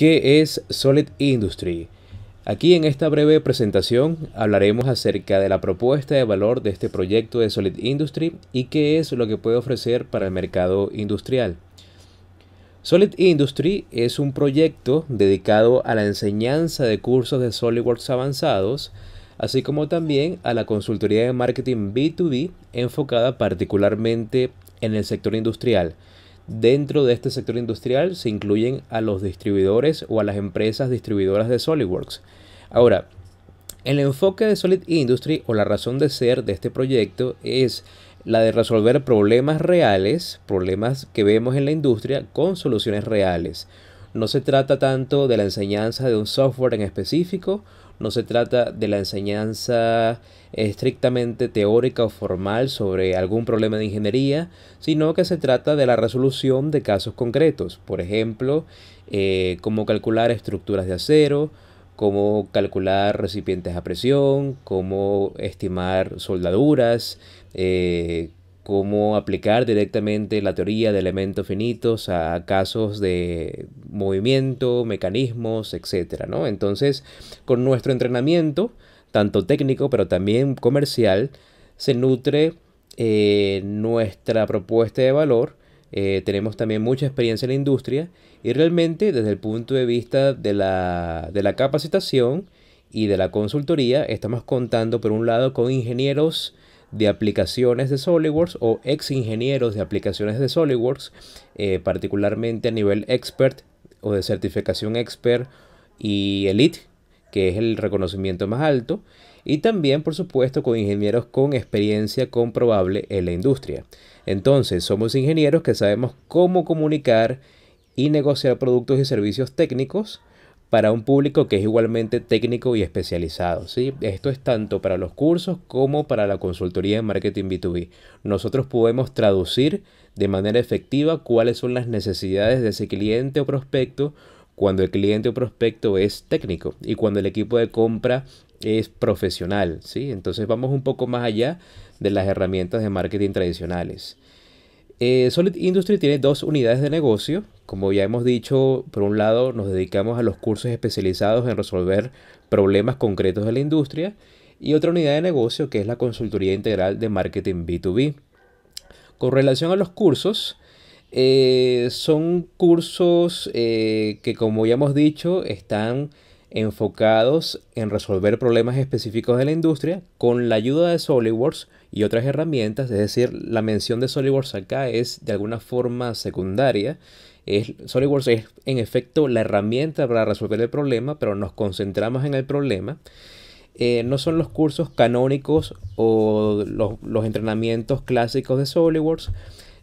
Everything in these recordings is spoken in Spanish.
¿Qué es Solid Industry? Aquí en esta breve presentación hablaremos acerca de la propuesta de valor de este proyecto de Solid Industry y qué es lo que puede ofrecer para el mercado industrial. Solid Industry es un proyecto dedicado a la enseñanza de cursos de SolidWorks avanzados, así como también a la consultoría de marketing B2B enfocada particularmente en el sector industrial. Dentro de este sector industrial se incluyen a los distribuidores o a las empresas distribuidoras de SolidWorks. Ahora, el enfoque de Solid Industry o la razón de ser de este proyecto es la de resolver problemas reales, problemas que vemos en la industria con soluciones reales. No se trata tanto de la enseñanza de un software en específico no se trata de la enseñanza estrictamente teórica o formal sobre algún problema de ingeniería, sino que se trata de la resolución de casos concretos. Por ejemplo, eh, cómo calcular estructuras de acero, cómo calcular recipientes a presión, cómo estimar soldaduras, eh, cómo aplicar directamente la teoría de elementos finitos a casos de movimiento, mecanismos, etcétera, ¿no? Entonces, con nuestro entrenamiento, tanto técnico pero también comercial, se nutre eh, nuestra propuesta de valor. Eh, tenemos también mucha experiencia en la industria y realmente desde el punto de vista de la, de la capacitación y de la consultoría, estamos contando por un lado con ingenieros de aplicaciones de SolidWorks o ex ingenieros de aplicaciones de SolidWorks, eh, particularmente a nivel expert o de certificación expert y elite, que es el reconocimiento más alto, y también, por supuesto, con ingenieros con experiencia comprobable en la industria. Entonces, somos ingenieros que sabemos cómo comunicar y negociar productos y servicios técnicos para un público que es igualmente técnico y especializado. ¿sí? Esto es tanto para los cursos como para la consultoría de marketing B2B. Nosotros podemos traducir de manera efectiva cuáles son las necesidades de ese cliente o prospecto cuando el cliente o prospecto es técnico y cuando el equipo de compra es profesional. ¿sí? Entonces vamos un poco más allá de las herramientas de marketing tradicionales. Eh, Solid Industry tiene dos unidades de negocio. Como ya hemos dicho, por un lado nos dedicamos a los cursos especializados en resolver problemas concretos de la industria y otra unidad de negocio que es la consultoría integral de marketing B2B. Con relación a los cursos, eh, son cursos eh, que como ya hemos dicho están enfocados en resolver problemas específicos de la industria con la ayuda de SolidWorks y otras herramientas, es decir, la mención de SolidWorks acá es de alguna forma secundaria. Es, SolidWorks es en efecto la herramienta para resolver el problema, pero nos concentramos en el problema. Eh, no son los cursos canónicos o los, entrenamientos clásicos de SolidWorks,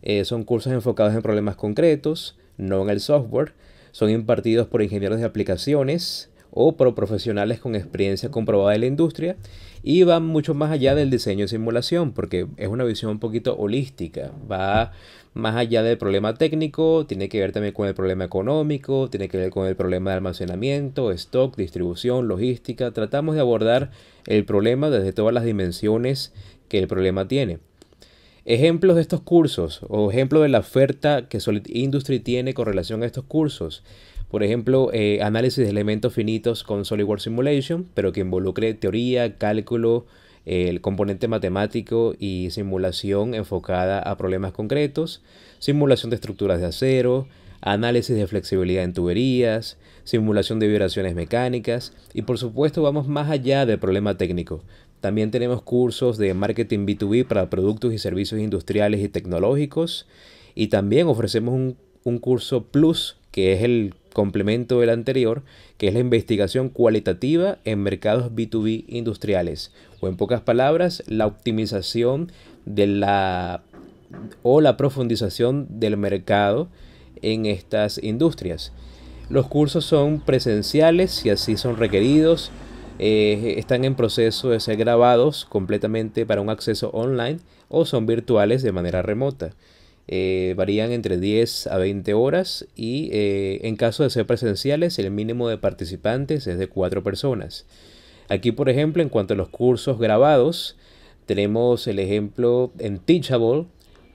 eh, son cursos enfocados en problemas concretos, no en el software, son impartidos por ingenieros de aplicaciones, o por profesionales con experiencia comprobada de la industria y va mucho más allá del diseño y simulación porque es una visión un poquito holística, va más allá del problema técnico, tiene que ver también con el problema económico, tiene que ver con el problema de almacenamiento, stock, distribución, logística, tratamos de abordar el problema desde todas las dimensiones que el problema tiene. Ejemplos de estos cursos o ejemplo de la oferta que Solid Industry tiene con relación a estos cursos. Por ejemplo, eh, análisis de elementos finitos con SolidWorks Simulation, pero que involucre teoría, cálculo, eh, el componente matemático y simulación enfocada a problemas concretos, simulación de estructuras de acero, análisis de flexibilidad en tuberías, simulación de vibraciones mecánicas y por supuesto vamos más allá del problema técnico. También tenemos cursos de marketing B2B para productos y servicios industriales y tecnológicos y también ofrecemos un, un curso plus que es el complemento del anterior, que es la investigación cualitativa en mercados B2B industriales, o en pocas palabras, la optimización de la o la profundización del mercado en estas industrias. Los cursos son presenciales, si así son requeridos, eh, están en proceso de ser grabados completamente para un acceso online o son virtuales de manera remota. Eh, varían entre 10 a 20 horas y eh, en caso de ser presenciales el mínimo de participantes es de 4 personas. Aquí por ejemplo en cuanto a los cursos grabados tenemos el ejemplo en Teachable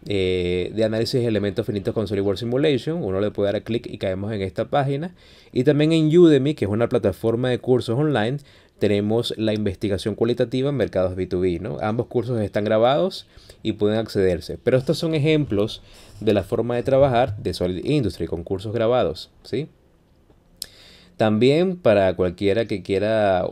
eh, de análisis de elementos finitos con SolidWorks Simulation. Uno le puede dar clic y caemos en esta página. Y también en Udemy, que es una plataforma de cursos online, tenemos la investigación cualitativa en mercados B2B. b Ambos cursos están grabados y pueden accederse. Pero estos son ejemplos de la forma de trabajar de Solid Industry con cursos grabados. ¿sí? También para cualquiera que quiera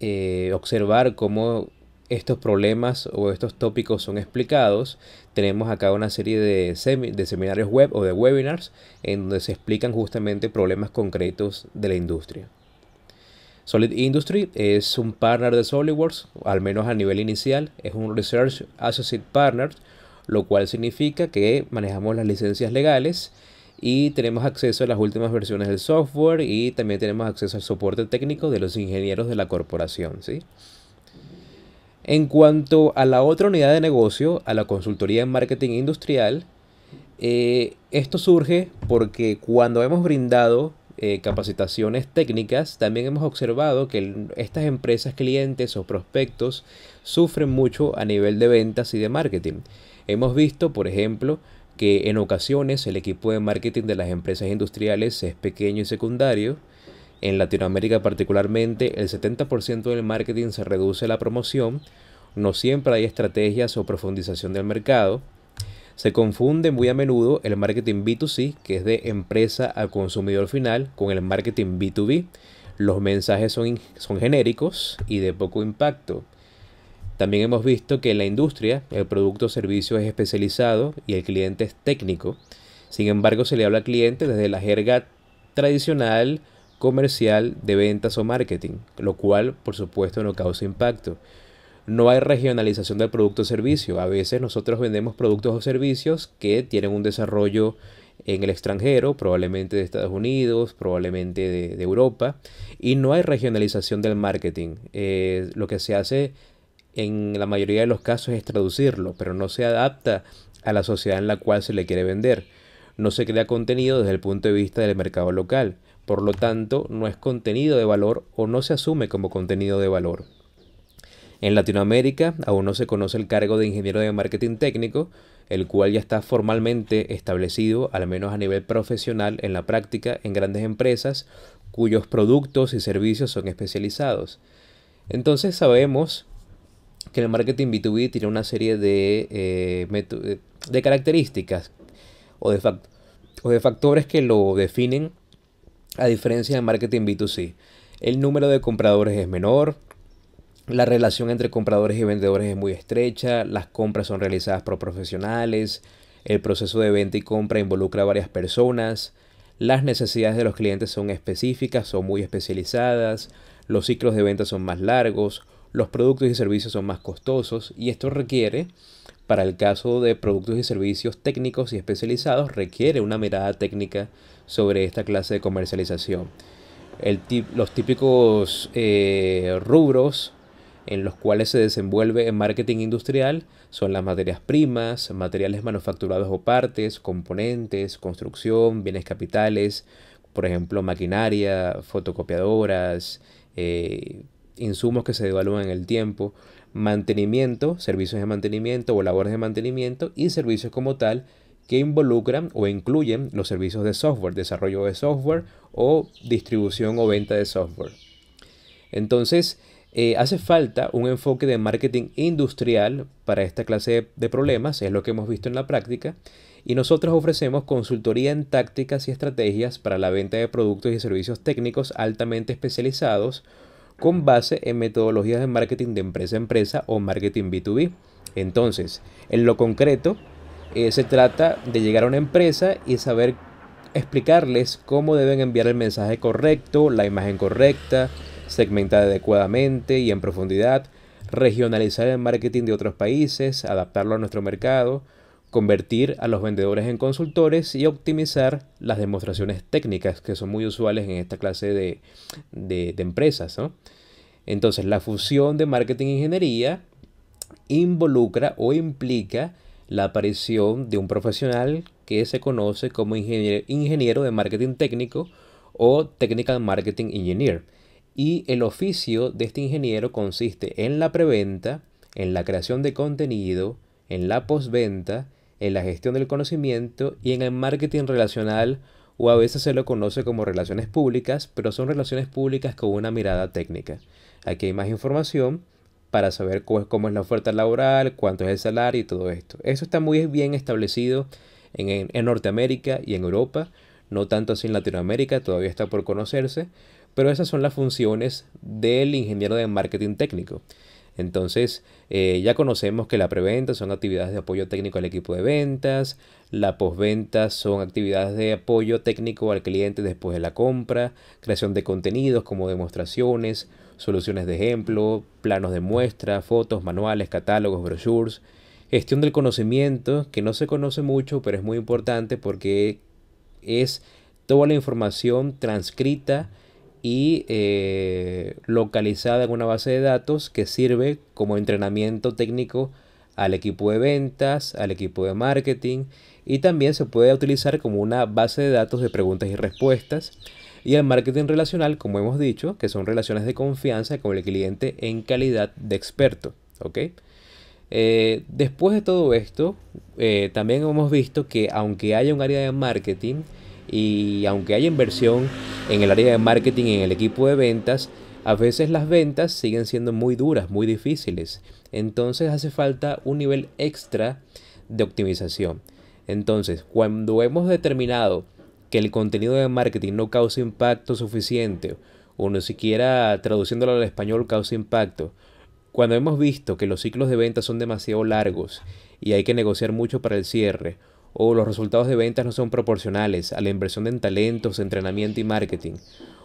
eh, observar cómo estos problemas o estos tópicos son explicados, tenemos acá una serie de seminarios web o de webinars en donde se explican justamente problemas concretos de la industria. Solid Industry es un partner de SolidWorks, al menos a nivel inicial, es un Research Associate Partner, lo cual significa que manejamos las licencias legales y tenemos acceso a las últimas versiones del software y también tenemos acceso al soporte técnico de los ingenieros de la corporación. ¿sí? En cuanto a la otra unidad de negocio, a la consultoría en marketing industrial, eh, esto surge porque cuando hemos brindado eh, capacitaciones técnicas, también hemos observado que estas empresas clientes o prospectos sufren mucho a nivel de ventas y de marketing. Hemos visto, por ejemplo, que en ocasiones el equipo de marketing de las empresas industriales es pequeño y secundario. En Latinoamérica particularmente, el 70% del marketing se reduce a la promoción. No siempre hay estrategias o profundización del mercado. Se confunde muy a menudo el marketing B2C, que es de empresa a consumidor final, con el marketing B2B. Los mensajes son, son genéricos y de poco impacto. También hemos visto que en la industria el producto o servicio es especializado y el cliente es técnico. Sin embargo, se le habla al cliente desde la jerga tradicional comercial de ventas o marketing, lo cual por supuesto no causa impacto no hay regionalización del producto o servicio. A veces nosotros vendemos productos o servicios que tienen un desarrollo en el extranjero, probablemente de Estados Unidos, probablemente de, Europa, y no hay regionalización del marketing. Eh, lo que se hace en la mayoría de los casos es traducirlo, pero no se adapta a la sociedad en la cual se le quiere vender. No se crea contenido desde el punto de vista del mercado local, por lo tanto no es contenido de valor o no se asume como contenido de valor. En Latinoamérica aún no se conoce el cargo de ingeniero de marketing técnico, el cual ya está formalmente establecido, al menos a nivel profesional, en la práctica en grandes empresas cuyos productos y servicios son especializados. Entonces sabemos que el marketing B2B tiene una serie de, eh, eh, características o de factores que lo definen a diferencia del marketing B2C. El número de compradores es menor, la relación entre compradores y vendedores es muy estrecha, las compras son realizadas por profesionales, el proceso de venta y compra involucra a varias personas, las necesidades de los clientes son específicas, son muy especializadas, los ciclos de venta son más largos, los productos y servicios son más costosos y esto requiere, para el caso de productos y servicios técnicos y especializados, requiere una mirada técnica sobre esta clase de comercialización. los típicos eh, rubros en los cuales se desenvuelve en marketing industrial son las materias primas, materiales manufacturados o partes, componentes, construcción, bienes capitales, por ejemplo, maquinaria, fotocopiadoras, eh, insumos que se devalúan en el tiempo, mantenimiento, servicios de mantenimiento o labores de mantenimiento y servicios como tal que involucran o incluyen los servicios de software, desarrollo de software o distribución o venta de software. Entonces, eh, hace falta un enfoque de marketing industrial para esta clase de, problemas, es lo que hemos visto en la práctica, y nosotros ofrecemos consultoría en tácticas y estrategias para la venta de productos y servicios técnicos altamente especializados con base en metodologías de marketing de empresa a empresa o marketing B2B. Entonces, en lo concreto, eh, se trata de llegar a una empresa y saber explicarles cómo deben enviar el mensaje correcto, la imagen correcta, segmentar adecuadamente y en profundidad, regionalizar el marketing de otros países, adaptarlo a nuestro mercado, convertir a los vendedores en consultores y optimizar las demostraciones técnicas que son muy usuales en esta clase de, empresas. Entonces, la fusión de marketing e ingeniería involucra o implica la aparición de un profesional que se conoce como ingeniero, ingeniero de marketing técnico o technical marketing engineer y el oficio de este ingeniero consiste en la preventa, en la creación de contenido, en la postventa, en la gestión del conocimiento y en el marketing relacional o a veces se lo conoce como relaciones públicas, pero son relaciones públicas con una mirada técnica. Aquí hay más información para saber cómo es la oferta laboral, cuánto es el salario y todo esto. Eso está muy bien establecido en, Norteamérica y en Europa, no tanto así en Latinoamérica, todavía está por conocerse, pero esas son las funciones del ingeniero de marketing técnico. Entonces, eh, ya conocemos que la preventa son actividades de apoyo técnico al equipo de ventas, la postventa son actividades de apoyo técnico al cliente después de la compra, creación de contenidos como demostraciones, soluciones de ejemplo, planos de muestra, fotos, manuales, catálogos, brochures, gestión del conocimiento, que no se conoce mucho, pero es muy importante porque es toda la información transcrita y eh, localizada en una base de datos que sirve como entrenamiento técnico al equipo de ventas, al equipo de marketing y también se puede utilizar como una base de datos de preguntas y respuestas y el marketing relacional, como hemos dicho, que son relaciones de confianza con el cliente en calidad de experto. Eh, después de todo esto, eh, también hemos visto que aunque haya un área de marketing, y aunque haya inversión en el área de marketing, en el equipo de ventas, a veces las ventas siguen siendo muy duras, muy difíciles. Entonces hace falta un nivel extra de optimización. Entonces, cuando hemos determinado que el contenido de marketing no causa impacto suficiente, o ni siquiera traduciéndolo al español causa impacto, cuando hemos visto que los ciclos de ventas son demasiado largos y hay que negociar mucho para el cierre, o los resultados de ventas no son proporcionales a la inversión en talentos, entrenamiento y marketing,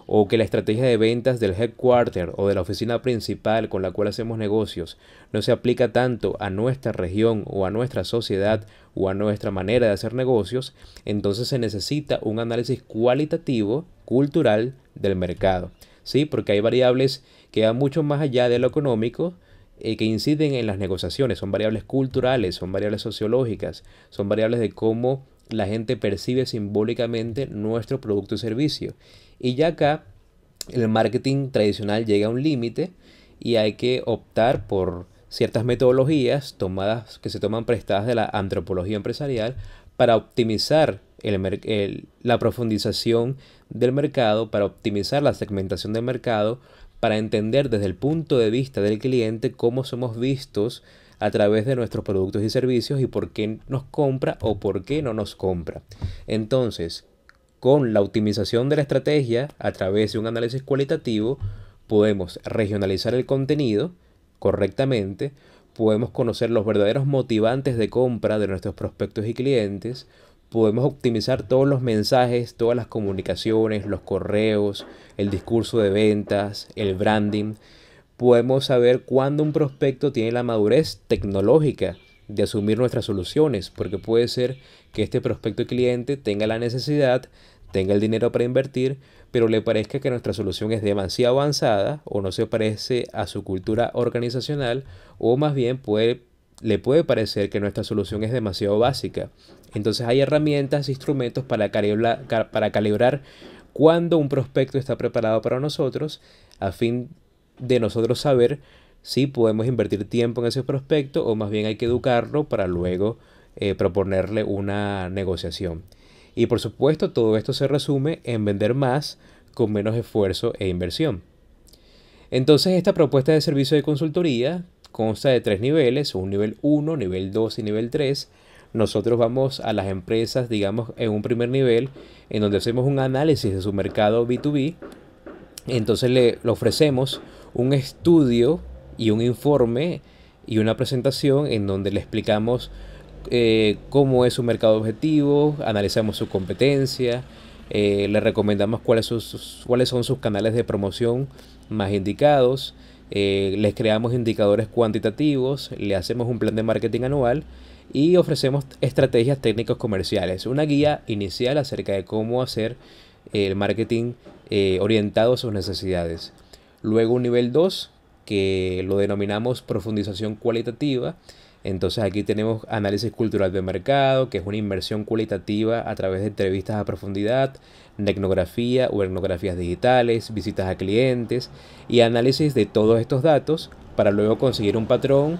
o que la estrategia de ventas del headquarter o de la oficina principal con la cual hacemos negocios no se aplica tanto a nuestra región o a nuestra sociedad o a nuestra manera de hacer negocios, entonces se necesita un análisis cualitativo, cultural del mercado. Sí, porque hay variables que van mucho más allá de lo económico, eh, que inciden en las negociaciones, son variables culturales, son variables sociológicas, son variables de cómo la gente percibe simbólicamente nuestro producto y servicio. Y ya acá el marketing tradicional llega a un límite y hay que optar por ciertas metodologías tomadas que se toman prestadas de la antropología empresarial para optimizar la profundización del mercado, para optimizar la segmentación del mercado, para entender desde el punto de vista del cliente cómo somos vistos a través de nuestros productos y servicios y por qué nos compra o por qué no nos compra. Entonces, con la optimización de la estrategia a través de un análisis cualitativo, podemos regionalizar el contenido correctamente, podemos conocer los verdaderos motivantes de compra de nuestros prospectos y clientes, podemos optimizar todos los mensajes, todas las comunicaciones, los correos, el discurso de ventas, el branding. Podemos saber cuándo un prospecto tiene la madurez tecnológica de asumir nuestras soluciones, porque puede ser que este prospecto cliente tenga la necesidad, tenga el dinero para invertir, pero le parezca que nuestra solución es demasiado avanzada o no se parece a su cultura organizacional, o más bien puede le puede parecer que nuestra solución es demasiado básica. Entonces hay herramientas, e instrumentos para, calibrar, para calibrar cuándo un prospecto está preparado para nosotros a fin de nosotros saber si podemos invertir tiempo en ese prospecto o más bien hay que educarlo para luego eh, proponerle una negociación. Y por supuesto todo esto se resume en vender más con menos esfuerzo e inversión. Entonces esta propuesta de servicio de consultoría Consta de tres niveles, un nivel 1, nivel 2 y nivel 3. Nosotros vamos a las empresas, digamos, en un primer nivel, en donde hacemos un análisis de su mercado B2B. Entonces le, ofrecemos un estudio y un informe y una presentación en donde le explicamos eh, cómo es su mercado objetivo, analizamos su competencia, eh, le recomendamos cuáles son sus canales de promoción más indicados, eh, les creamos indicadores cuantitativos, le hacemos un plan de marketing anual y ofrecemos estrategias técnicas comerciales, una guía inicial acerca de cómo hacer el marketing eh, orientado a sus necesidades. Luego un nivel 2 que lo denominamos profundización cualitativa, entonces aquí tenemos análisis cultural de mercado, que es una inversión cualitativa a través de entrevistas a profundidad, etnografía o etnografías digitales, visitas a clientes y análisis de todos estos datos para luego conseguir un patrón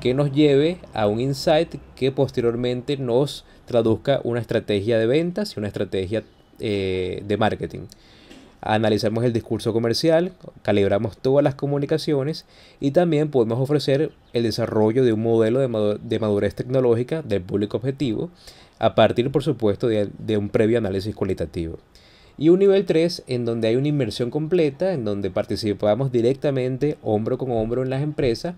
que nos lleve a un insight que posteriormente nos traduzca una estrategia de ventas y una estrategia eh, de marketing analizamos el discurso comercial, calibramos todas las comunicaciones y también podemos ofrecer el desarrollo de un modelo de madurez tecnológica del público objetivo a partir, por supuesto, de, un previo análisis cualitativo. Y un nivel 3 en donde hay una inmersión completa, en donde participamos directamente hombro con hombro en las empresas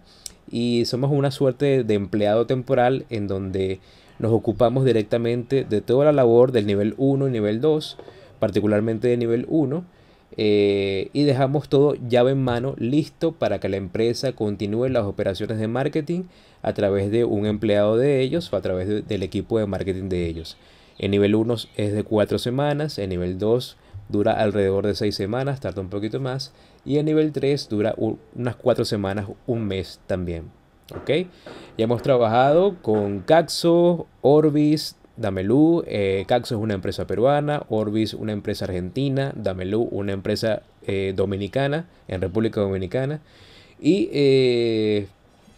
y somos una suerte de empleado temporal en donde nos ocupamos directamente de toda la labor del nivel 1 y nivel 2, particularmente del nivel 1, eh, y dejamos todo llave en mano listo para que la empresa continúe las operaciones de marketing a través de un empleado de ellos o a través del equipo de marketing de ellos. El nivel 1 es de 4 semanas, el nivel 2 dura alrededor de 6 semanas, tarda un poquito más, y el nivel 3 dura unas 4 semanas, un mes también. Ya hemos trabajado con Caxo, Orbis, Damelú, eh, Caxo es una empresa peruana, Orbis una empresa argentina, Damelú una empresa eh, dominicana, en República Dominicana. Y eh,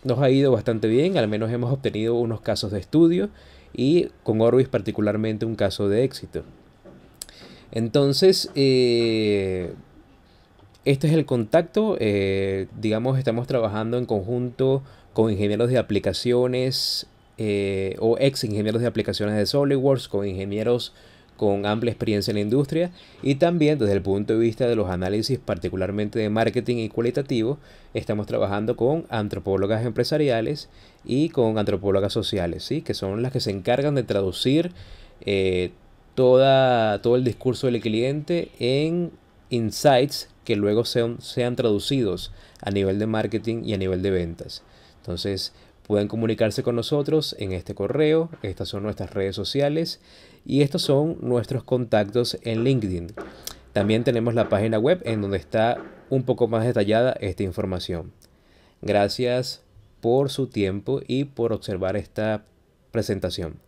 nos ha ido bastante bien, al menos hemos obtenido unos casos de estudio y con Orbis particularmente un caso de éxito. Entonces, este es el contacto. digamos, estamos trabajando en conjunto con ingenieros de aplicaciones, eh, o ex ingenieros de aplicaciones de SolidWorks con ingenieros con amplia experiencia en la industria y también desde el punto de vista de los análisis particularmente de marketing y cualitativo estamos trabajando con antropólogas empresariales y con antropólogas sociales ¿sí? que son las que se encargan de traducir eh, toda, todo el discurso del cliente en insights que luego sean, sean traducidos a nivel de marketing y a nivel de ventas entonces Pueden comunicarse con nosotros en este correo, estas son nuestras redes sociales y estos son nuestros contactos en LinkedIn. También tenemos la página web en donde está un poco más detallada esta información. Gracias por su tiempo y por observar esta presentación.